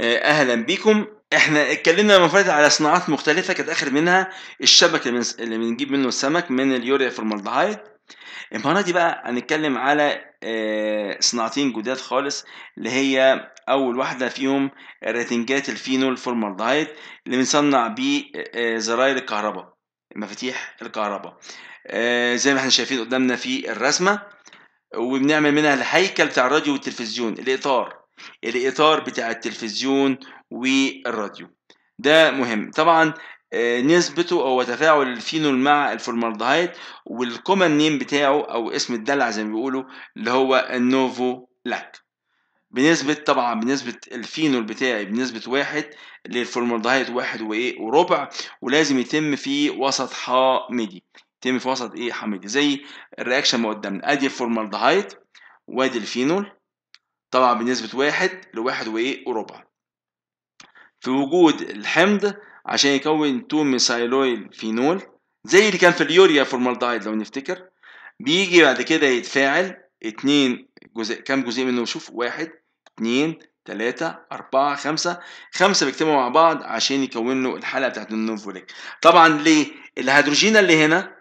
آه، اهلا بيكم احنا اتكلمنا لما فاتت على صناعات مختلفه كانت اخر منها الشبك اللي بنجيب منه السمك من اليوريا فورمالدهايد المره دي بقى هنتكلم على آه، صناعتين جداد خالص اللي هي اول واحده فيهم راتنجات الفينول فورمالدهايد اللي بنصنع بيه آه، زراير الكهرباء مفاتيح الكهرباء زي ما احنا شايفين قدامنا في الرسمه وبنعمل منها الهيكل بتاع الراديو والتلفزيون الاطار الإطار بتاع التلفزيون والراديو ده مهم طبعا آه، نسبته او تفاعل الفينول مع الفورمالدهايد والكومن نيم بتاعه او اسم الدلع زي ما بيقولوا اللي هو النوفو لاك بنسبة طبعا بنسبة الفينول بتاعي بنسبة واحد للفورمالدهايد واحد وايه وربع ولازم يتم في وسط حامضي يتم في وسط ايه حامضي زي الرياكشن ما قدامنا ادي الفورمالدهايد وادي الفينول طبعا بنسبة واحد لواحد وإيه وربع في وجود الحمض عشان يكون 2 ميثايلويل فينول زي اللي كان في اليوريا فورمالدايد لو نفتكر بيجي بعد كده يتفاعل اتنين جزء كام جزء منه شوف واحد اتنين تلاتة أربعة خمسة خمسة بيجتمعوا مع بعض عشان يكونوا الحلقة بتاعت النوفوليك طبعا ليه؟ الهيدروجين اللي هنا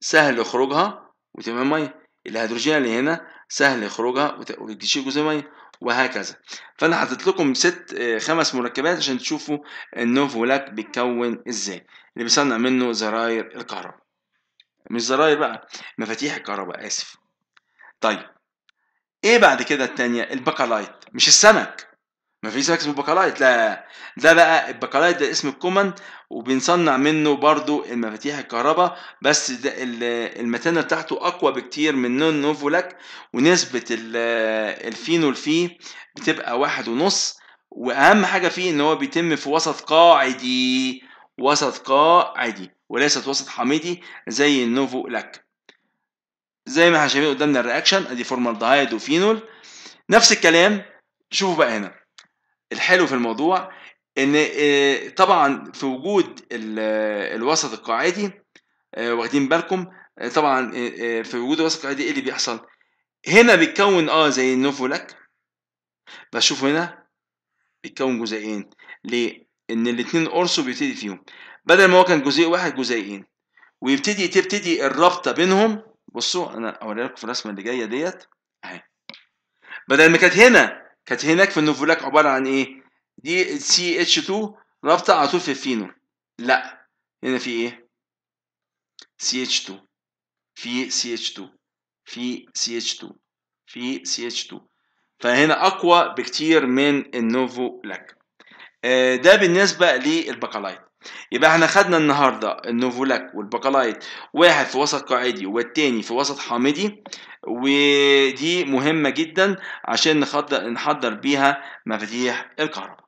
سهل إخراجها وتمام مية الهيدروجين اللي هنا سهل خروجها وتشيكوا زمايل وهكذا فانا حطيت لكم ست آه، خمس مركبات عشان تشوفوا النوفولاك بيتكون ازاي اللي بيصنع منه زراير الكهرباء مش زراير بقى مفاتيح الكهرباء اسف طيب ايه بعد كده التانية البكالايت مش السمك ما في حاجه اسمه لا ده بقى البكالايت ده اسم الكومن وبنصنع منه برضو المفاتيح الكهرباء بس ده المتانه بتاعته اقوى بكتير من نون نوفولاك ونسبه الفينول فيه بتبقى واحد ونص واهم حاجه فيه ان هو بيتم في وسط قاعدي وسط قاعدي وليست وسط حميدي زي النوفو لك زي ما احنا شايفين قدامنا الرياكشن ادي فورمالدهايد وفينول نفس الكلام شوفوا بقى هنا الحلو في الموضوع ان آه، طبعا في وجود الوسط القاعدي آه، واخدين بالكم آه، طبعا في وجود الوسط القاعدي ايه اللي بيحصل؟ هنا بيتكون اه زي النوفولك بس شوف هنا بيتكون جزئين ليه؟ ان الاثنين قرصوا بيبتدي فيهم بدل ما هو كان جزيء واحد جزئين ويبتدي تبتدي الرابطه بينهم بصوا انا اوريكم في الرسمه اللي جايه ديت اهي بدل ما كانت هنا كانت هناك في النوفولاك عباره عن ايه دي سي اتش 2 رابطه على طول في الفينول لا هنا في ايه سي اتش 2 في سي اتش 2 في سي اتش 2 في سي اتش 2 فهنا اقوى بكتير من النوفولاك آه، ده بالنسبه للبكالايت يبقى احنا خدنا النهارده النوفولاك والباكلايت واحد في وسط قاعدي والتاني في وسط حامضي ودي مهمه جدا عشان نحضر بيها مفاتيح الكهرباء